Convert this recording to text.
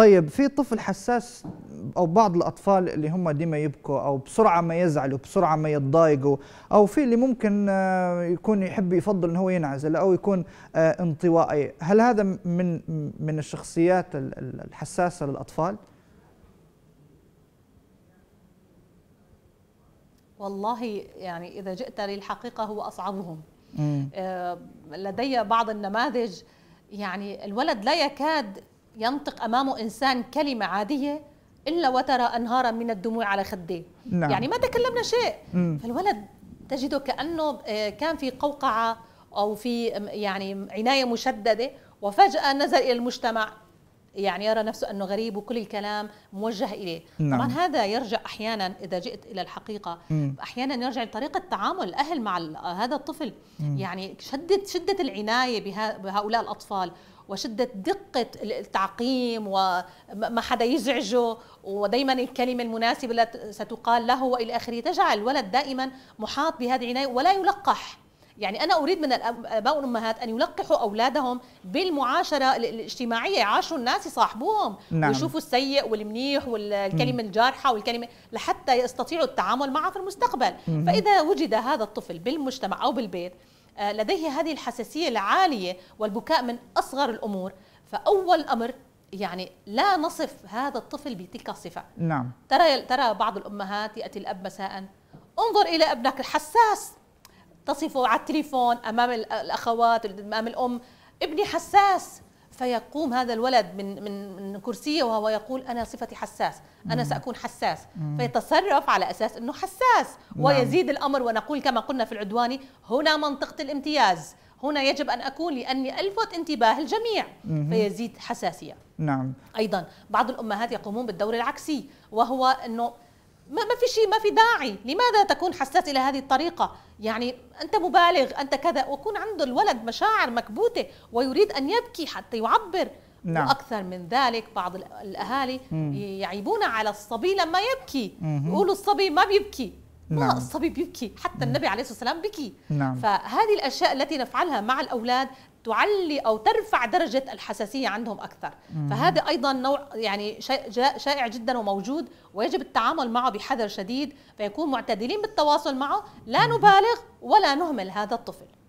طيب في طفل حساس او بعض الاطفال اللي هم ديما يبكوا او بسرعه ما يزعلوا بسرعه ما يتضايقوا او في اللي ممكن آه، يكون يحب يفضل ان هو ينعزل او يكون آه، انطوائي هل هذا من من الشخصيات الحساسه للاطفال والله يعني اذا جئت للحقيقه هو اصعبهم آه، لدي بعض النماذج يعني الولد لا يكاد ينطق امامه انسان كلمه عاديه الا وترى انهارا من الدموع على خديه نعم. يعني ما تكلمنا شيء مم. فالولد تجده كانه آه، كان في قوقعه او في يعني عنايه مشدده وفجاه نزل الى المجتمع يعني يرى نفسه انه غريب وكل الكلام موجه اليه نعم. طبعا هذا يرجع احيانا اذا جئت الى الحقيقه مم. احيانا يرجع لطريقه تعامل الاهل مع آه، هذا الطفل مم. يعني شده شده العنايه بهؤلاء الاطفال وشدة دقة التعقيم وما حدا يزعجه ودائما الكلمة المناسبة التي ستقال له وإلى آخره تجعل الولد دائما محاط بهذه العناية ولا يلقح يعني أنا أريد من الآباء والأمهات أن يلقحوا أولادهم بالمعاشرة الاجتماعية عاشوا الناس يصاحبوهم نعم. ويشوفوا السيء والمنيح والكلمة م. الجارحة والكلمة لحتى يستطيعوا التعامل معها في المستقبل م. فإذا وجد هذا الطفل بالمجتمع أو بالبيت آه، لديه هذه الحساسية العالية والبكاء من أصغر الأمور فأول أمر يعني لا نصف هذا الطفل بتلك الصفة نعم ترى ترى بعض الأمهات يأتي الأب مساء انظر إلى ابنك الحساس تصفه على التليفون أمام الأخوات أمام الأم ابني حساس فيقوم هذا الولد من من من كرسيه وهو يقول انا صفتي حساس انا ساكون حساس فيتصرف على اساس انه حساس نعم. ويزيد الامر ونقول كما قلنا في العدواني هنا منطقه الامتياز هنا يجب أن أكون لأني ألفت انتباه الجميع فيزيد حساسية نعم أيضا بعض الأمهات يقومون بالدور العكسي وهو أنه ما ما في شيء ما في داعي لماذا تكون حساس الى هذه الطريقه يعني انت مبالغ انت كذا ويكون عنده الولد مشاعر مكبوته ويريد ان يبكي حتى يعبر نعم. واكثر من ذلك بعض الاهالي مم. يعيبون على الصبي لما يبكي يقولوا الصبي ما بيبكي ما نعم. الصبي بيبكي حتى النبي عليه الصلاة والسلام بكي نعم. فهذه الأشياء التي نفعلها مع الأولاد تعلي او ترفع درجه الحساسيه عندهم اكثر فهذا ايضا نوع يعني شائع جدا وموجود ويجب التعامل معه بحذر شديد فيكون معتدلين بالتواصل معه لا نبالغ ولا نهمل هذا الطفل